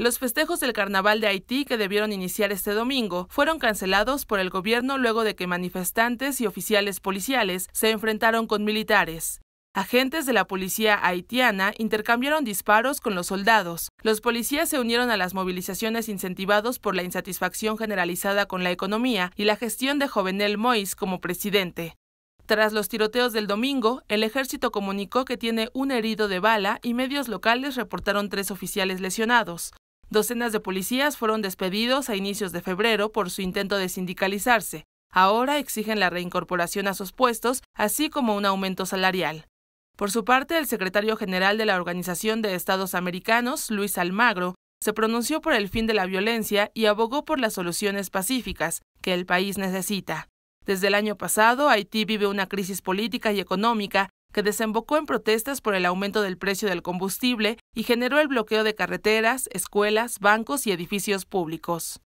Los festejos del Carnaval de Haití que debieron iniciar este domingo fueron cancelados por el gobierno luego de que manifestantes y oficiales policiales se enfrentaron con militares. Agentes de la policía haitiana intercambiaron disparos con los soldados. Los policías se unieron a las movilizaciones incentivados por la insatisfacción generalizada con la economía y la gestión de Jovenel Moïse como presidente. Tras los tiroteos del domingo, el ejército comunicó que tiene un herido de bala y medios locales reportaron tres oficiales lesionados. Docenas de policías fueron despedidos a inicios de febrero por su intento de sindicalizarse. Ahora exigen la reincorporación a sus puestos, así como un aumento salarial. Por su parte, el secretario general de la Organización de Estados Americanos, Luis Almagro, se pronunció por el fin de la violencia y abogó por las soluciones pacíficas que el país necesita. Desde el año pasado, Haití vive una crisis política y económica que desembocó en protestas por el aumento del precio del combustible y generó el bloqueo de carreteras, escuelas, bancos y edificios públicos.